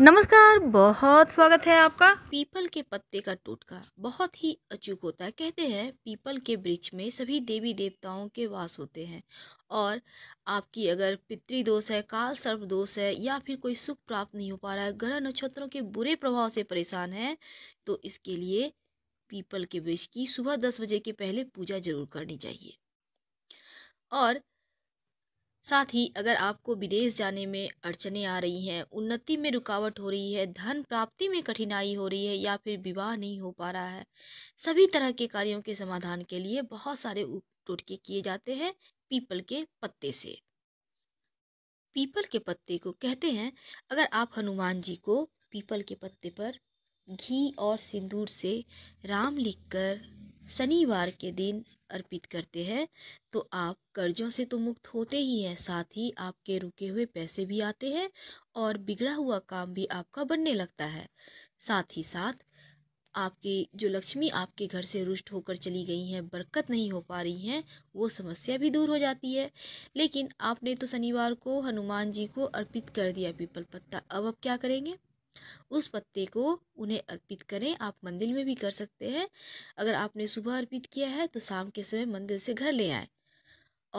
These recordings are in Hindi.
नमस्कार बहुत स्वागत है आपका पीपल के पत्ते का टोटका बहुत ही अचूक होता है कहते हैं पीपल के वृक्ष में सभी देवी देवताओं के वास होते हैं और आपकी अगर पितृदोष है काल सर्प दोष है या फिर कोई सुख प्राप्त नहीं हो पा रहा है ग्रह नक्षत्रों के बुरे प्रभाव से परेशान है तो इसके लिए पीपल के वृक्ष की सुबह दस बजे के पहले पूजा जरूर करनी चाहिए और साथ ही अगर आपको विदेश जाने में अड़चने आ रही हैं उन्नति में रुकावट हो रही है धन प्राप्ति में कठिनाई हो रही है या फिर विवाह नहीं हो पा रहा है सभी तरह के कार्यों के समाधान के लिए बहुत सारे टोटके किए जाते हैं पीपल के पत्ते से पीपल के पत्ते को कहते हैं अगर आप हनुमान जी को पीपल के पत्ते पर घी और सिंदूर से राम लिखकर शनिवार के दिन अर्पित करते हैं तो आप कर्जों से तो मुक्त होते ही हैं साथ ही आपके रुके हुए पैसे भी आते हैं और बिगड़ा हुआ काम भी आपका बनने लगता है साथ ही साथ आपकी जो लक्ष्मी आपके घर से रुष्ट होकर चली गई हैं बरकत नहीं हो पा रही हैं वो समस्या भी दूर हो जाती है लेकिन आपने तो शनिवार को हनुमान जी को अर्पित कर दिया पीपल पत्ता अब अब क्या करेंगे उस पत्ते को उन्हें अर्पित करें आप मंदिर में भी कर सकते हैं अगर आपने सुबह अर्पित किया है तो शाम के समय मंदिर से घर ले आएं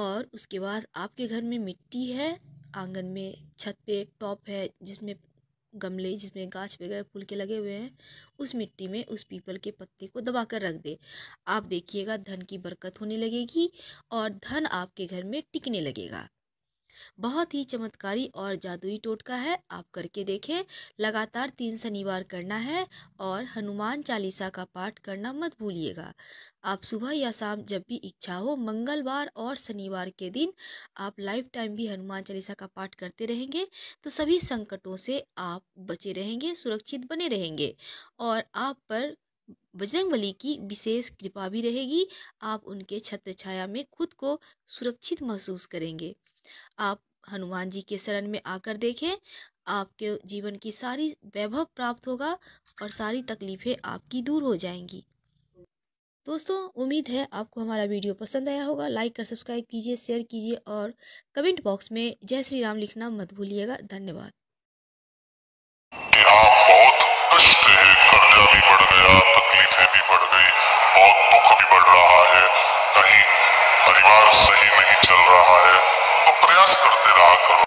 और उसके बाद आपके घर में मिट्टी है आंगन में छत पे टॉप है जिसमें गमले जिसमें गाछ वगैरह फूल के लगे हुए हैं उस मिट्टी में उस पीपल के पत्ते को दबा कर रख दे आप देखिएगा धन की बरकत होने लगेगी और धन आपके घर में टिकने लगेगा बहुत ही चमत्कारी और जादुई टोटका है आप करके देखें लगातार तीन शनिवार करना है और हनुमान चालीसा का पाठ करना मत भूलिएगा आप सुबह या शाम जब भी इच्छा हो मंगलवार और शनिवार के दिन आप लाइफ टाइम भी हनुमान चालीसा का पाठ करते रहेंगे तो सभी संकटों से आप बचे रहेंगे सुरक्षित बने रहेंगे और आप पर बजरंग बली की विशेष कृपा भी रहेगी आप उनके छत्र छाया में खुद को सुरक्षित महसूस करेंगे आप हनुमान जी के शरण में आकर देखें आपके जीवन की सारी वैभव प्राप्त होगा और सारी तकलीफ़ें आपकी दूर हो जाएंगी दोस्तों उम्मीद है आपको हमारा वीडियो पसंद आया होगा लाइक कर सब्सक्राइब कीजिए शेयर कीजिए और कमेंट बॉक्स में जय श्री राम लिखना मत भूलिएगा धन्यवाद बहुत दुख भी बढ़ रहा है कहीं परिवार सही नहीं चल रहा है का प्रयास करते रहा करो